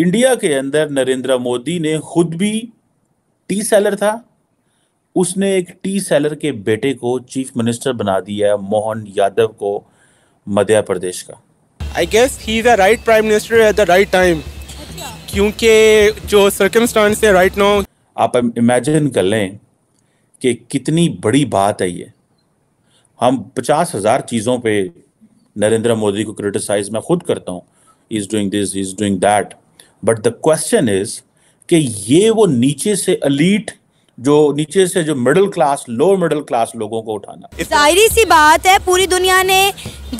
India के अंदर नरेंद्र मोदी ने खुद भी टी सेलर था उसने एक टी सेलर के बेटे को चीफ मिनिस्टर बना दिया मोहन यादव को मध्य प्रदेश का I guess he is the right prime minister at the right time क्योंकि जो सर्कमस्टांस है राइट नाउ आप इमेजिन कर लें कि कितनी बड़ी बात है ये हम पचास हज़ार चीज़ों पे नरेंद्र मोदी को क्रिटिसाइज मैं खुद करता हूँ is doing this is doing that but the question is कि ये वो नीचे से अलीट जो नीचे से जो middle class lower middle class लोगों को उठाना जाहिर सी बात है पूरी दुनिया ने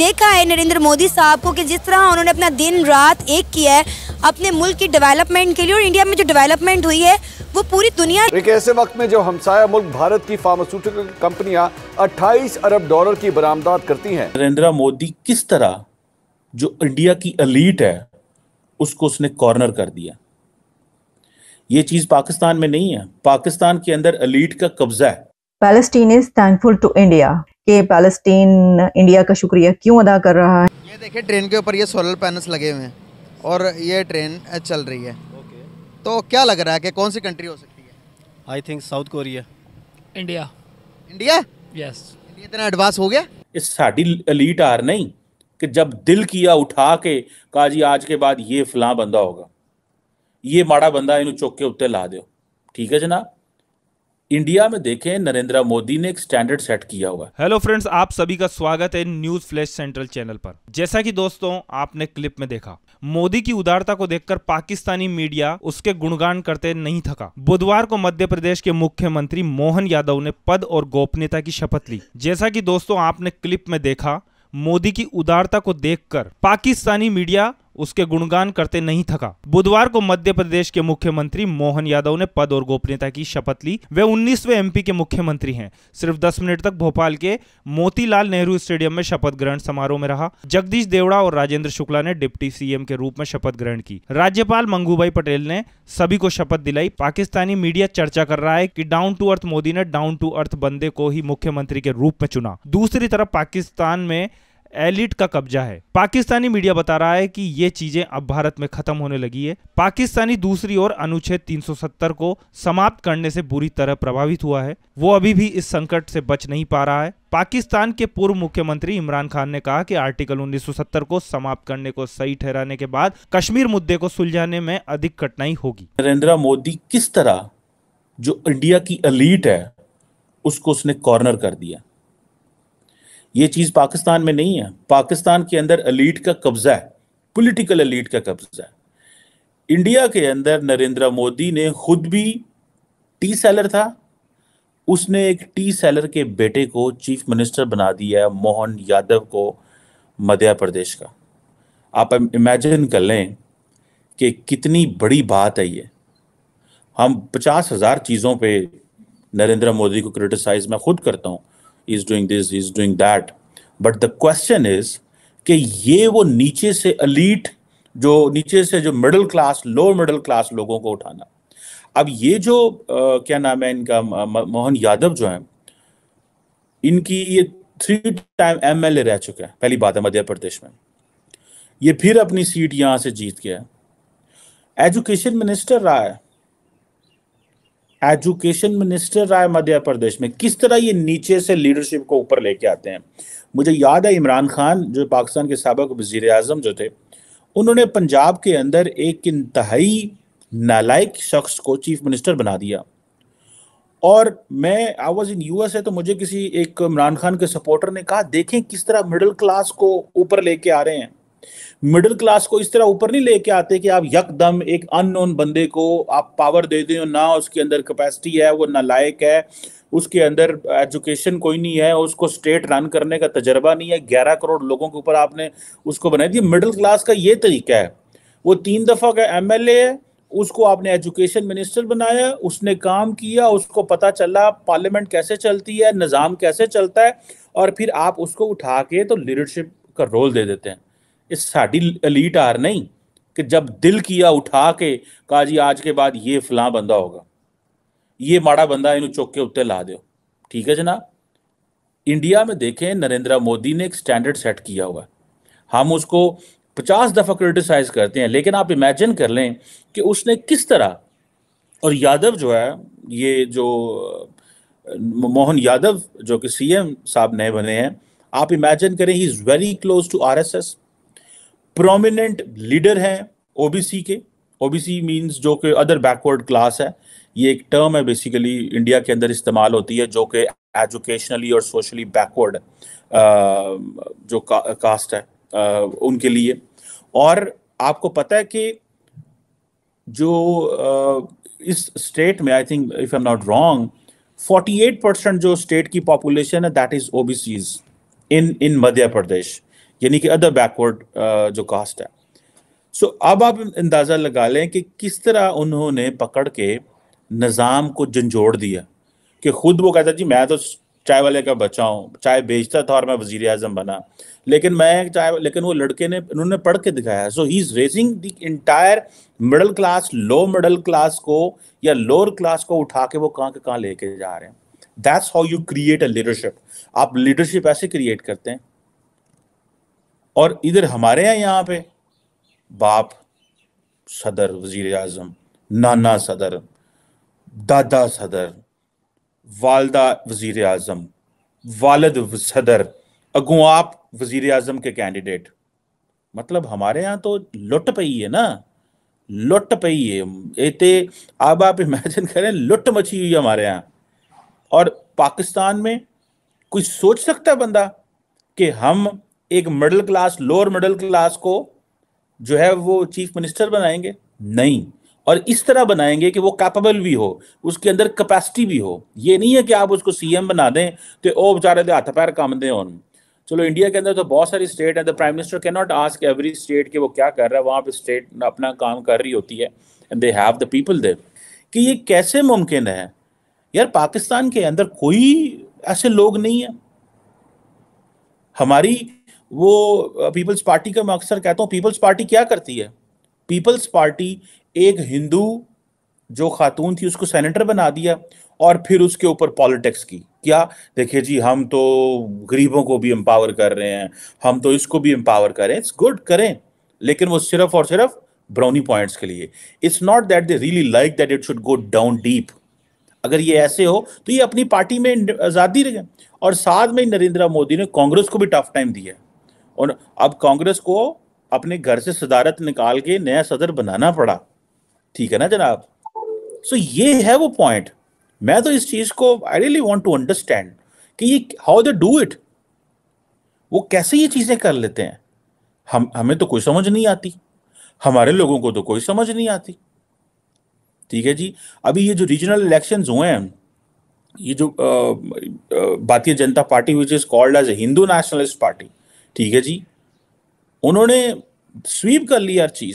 देखा है नरेंद्र मोदी साहब को कि जिस तरह उन्होंने अपना दिन रात एक किया है अपने मुल्क की डेवलपमेंट के लिए और इंडिया में जो डेवलपमेंट हुई है वो पूरी दुनिया एक ऐसे वक्त में जो हमसाया मुल्क भारत की फार्मास्यूटिकल कंपनियां 28 अरब डॉलर की बरामदात करती हैं नरेंद्र मोदी किस तरह जो इंडिया की अलीट है उसको उसने कॉर्नर कर दिया ये चीज पाकिस्तान में नहीं है पाकिस्तान के अंदर अलीट का कब्जा है Palestine is thankful to India के पैलेस्टीन इंडिया का शुक्रिया क्यों अदा कर रहा है ये देखिए ट्रेन के ऊपर ये सोलर पैनल्स लगे हुए हैं और ये ट्रेन चल रही है okay. तो क्या लग रहा है कि कौन सी कंट्री हो सकती है I think South Korea India India yes yes. इतना एडवांस हो गया इस साड़ी अलीट आर नहीं कि जब दिल किया उठा के कहा जी आज के बाद ये फलां बंदा होगा ये माड़ा बंदा इन के उत्ते ला दो ठीक है जनाब इंडिया में देखें नरेंद्र मोदी ने एक स्टैंडर्ड सेट किया हुआ हेलो फ्रेंड्स आप सभी का स्वागत है न्यूज फ्लैश सेंट्रल चैनल पर जैसा कि दोस्तों आपने क्लिप में देखा मोदी की उदारता को देखकर पाकिस्तानी मीडिया उसके गुणगान करते नहीं थका बुधवार को मध्य प्रदेश के मुख्यमंत्री मोहन यादव ने पद और गोपनीयता की शपथ ली जैसा की दोस्तों आपने क्लिप में देखा मोदी की उदारता को देखकर पाकिस्तानी मीडिया उसके गुणगान करते नहीं थका बुधवार को मध्य प्रदेश के मुख्यमंत्री मोहन यादव ने पद और गोपनीयता की शपथ ली वे 19वें एमपी के मुख्यमंत्री हैं सिर्फ 10 मिनट तक भोपाल के मोतीलाल नेहरू स्टेडियम में शपथ ग्रहण समारोह में रहा जगदीश देवड़ा और राजेंद्र शुक्ला ने डिप्टी सीएम के रूप में शपथ ग्रहण की राज्यपाल मंगूभाई पटेल ने सभी को शपथ दिलाई पाकिस्तानी मीडिया चर्चा कर रहा है की डाउन टू अर्थ मोदी ने डाउन टू अर्थ बंदे को ही मुख्यमंत्री के रूप में चुना दूसरी तरफ पाकिस्तान में एलिट का कब्जा है पाकिस्तानी मीडिया बता रहा है कि ये चीजें अब भारत में खत्म होने लगी है पाकिस्तानी दूसरी ओर अनुच्छेद 370 को समाप्त करने से बुरी तरह प्रभावित हुआ है वो अभी भी इस संकट से बच नहीं पा रहा है पाकिस्तान के पूर्व मुख्यमंत्री इमरान खान ने कहा कि आर्टिकल 1970 को समाप्त करने को सही ठहराने के बाद कश्मीर मुद्दे को सुलझाने में अधिक कठिनाई होगी नरेंद्र मोदी किस तरह जो इंडिया की अलीट है उसको उसने कॉर्नर कर दिया ये चीज़ पाकिस्तान में नहीं है पाकिस्तान के अंदर अलीट का कब्ज़ा है पॉलिटिकल अलीट का कब्ज़ा है इंडिया के अंदर नरेंद्र मोदी ने खुद भी टी सेलर था उसने एक टी सेलर के बेटे को चीफ मिनिस्टर बना दिया है मोहन यादव को मध्य प्रदेश का आप इमेजिन कर लें कि कितनी बड़ी बात है ये हम पचास हज़ार चीज़ों पे नरेंद्र मोदी को क्रिटिसाइज मैं खुद करता हूँ is doing this is doing that but the question is कि ये वो नीचे से अलीट जो नीचे से जो middle class lower middle class लोगों को उठाना अब ये जो आ, क्या नाम है इनका मोहन यादव जो है इनकी ये थ्री टाइम एमएलए रह चुके हैं पहली बात है मध्य प्रदेश में ये फिर अपनी सीट यहां से जीत गया एजुकेशन मिनिस्टर रहा है एजुकेशन मिनिस्टर रहा है मध्य प्रदेश में किस तरह ये नीचे से लीडरशिप को ऊपर लेके आते हैं मुझे याद है इमरान खान जो पाकिस्तान के सबक वजीर अजम जो थे उन्होंने पंजाब के अंदर एक इंतहाई नालायक शख्स को चीफ मिनिस्टर बना दिया और मैं आई वॉज इन यूएस है तो मुझे किसी एक इमरान खान के सपोर्टर ने कहा देखें किस तरह मिडिल क्लास को ऊपर लेके आ रहे हैं मिडिल क्लास को इस तरह ऊपर नहीं लेके आते कि आप यकदम एक अननोन बंदे को आप पावर दे दें ना उसके अंदर कैपेसिटी है वो ना लायक है उसके अंदर एजुकेशन कोई नहीं है उसको स्टेट रन करने का तजर्बा नहीं है ग्यारह करोड़ लोगों के ऊपर आपने उसको बनाई दिया मिडिल क्लास का ये तरीका है वो तीन दफ़ा का एम है उसको आपने एजुकेशन मिनिस्टर बनाया उसने काम किया उसको पता चला पार्लियामेंट कैसे चलती है निज़ाम कैसे चलता है और फिर आप उसको उठा के तो लीडरशिप का रोल दे देते हैं ये साड़ी लीट आर नहीं कि जब दिल किया उठा के कहा जी आज के बाद ये फलां बंदा होगा ये माड़ा बंदा इन चुक के उत्ते ला दो ठीक है जनाब इंडिया में देखें नरेंद्र मोदी ने एक स्टैंडर्ड सेट किया हुआ हम उसको पचास दफ़ा क्रिटिसाइज करते हैं लेकिन आप इमेजिन कर लें कि उसने किस तरह और यादव जो है ये जो मोहन यादव जो कि सीएम साहब नए बने हैं आप इमेजिन करें he is very close to RSS prominent leader हैं ओबीसी के ओबीसी मींस जो कि अदर बैकवर्ड क्लास है ये एक टर्म है बेसिकली इंडिया के अंदर इस्तेमाल होती है जो कि एजुकेशनली और सोशली बैकवर्ड जो का, कास्ट है आ, उनके लिए और आपको पता है कि जो आ, इस स्टेट में I think if I am not wrong 48 percent जो स्टेट की पॉपुलेशन है that is OBCs in in Madhya Pradesh यानी कि अदर बैकवर्ड uh, जो कास्ट है सो so, अब आप अंदाज़ा लगा लें कि किस तरह उन्होंने पकड़ के निज़ाम को झंझोड़ दिया कि खुद वो कहता जी मैं तो चाय वाले का बच्चा हूँ चाय बेचता था और मैं वजीर अजम बना लेकिन मैं चाय लेकिन वो लड़के ने उन्होंने पढ़ के दिखाया so he is raising the entire middle class low middle class को या लोअर क्लास को उठा के वो कहाँ के कहाँ लेके जा रहे हैं that's how you create a leadership आप लीडरशिप ऐसे क्रिएट करते हैं और इधर हमारे यहाँ यहाँ पे बाप सदर वजीर अजम नाना सदर दादा सदर वालदा वजीर अजम वालद सदर अगू आप वजीर अजम के कैंडिडेट मतलब हमारे यहाँ तो लुट पई है ना लुट पई है ये अब आप इमेजिन करें लुट मची हुई है हमारे यहाँ और पाकिस्तान में कोई सोच सकता है बंदा कि हम एक middle class lower middle class को जो है वो चीफ मिनिस्टर बनाएंगे नहीं और इस तरह बनाएंगे कि वो कैपेबल भी हो उसके अंदर कैपेसिटी भी हो ये नहीं है कि आप उसको सीएम बना दें तो ओ बेचारे दे हाथ पैर काम दें उन चलो इंडिया के अंदर तो बहुत सारी स्टेट है the prime minister can not ask every state के वो क्या कर रहा है वहाँ पर स्टेट अपना काम कर रही होती है and they have the people there कि ये कैसे मुमकिन है यार पाकिस्तान के अंदर कोई ऐसे लोग नहीं है हमारी वो पीपल्स uh, पार्टी का मैं अक्सर कहता हूँ पीपल्स पार्टी क्या करती है पीपल्स पार्टी एक हिंदू जो खातून थी उसको सेनेटर बना दिया और फिर उसके ऊपर पॉलिटिक्स की क्या देखिए जी हम तो गरीबों को भी एम्पावर कर रहे हैं हम तो इसको भी एम्पावर कर हैं इट्स गुड करें लेकिन वो सिर्फ और सिर्फ ब्राउनी पॉइंट्स के लिए it's not that they really like that it should go down deep अगर ये ऐसे हो तो ये अपनी पार्टी में आज़ादी रखें और साथ में नरेंद्र मोदी ने कांग्रेस को भी टफ टाइम दिया है और अब कांग्रेस को अपने घर से सदारत निकाल के नया सदर बनाना पड़ा ठीक है ना जनाब सो so, ये है वो पॉइंट मैं तो इस चीज को I really want to understand कि ये हाउ दे डू इट वो कैसे ये चीजें कर लेते हैं हम हमें तो कोई समझ नहीं आती हमारे लोगों को तो कोई समझ नहीं आती ठीक है जी अभी ये जो रीजनल इलेक्शंस हुए हैं ये जो Bharatiya Janata Party which is called as a Hindu nationalist party ठीक है जी उन्होंने स्वीप कर लिया हर चीज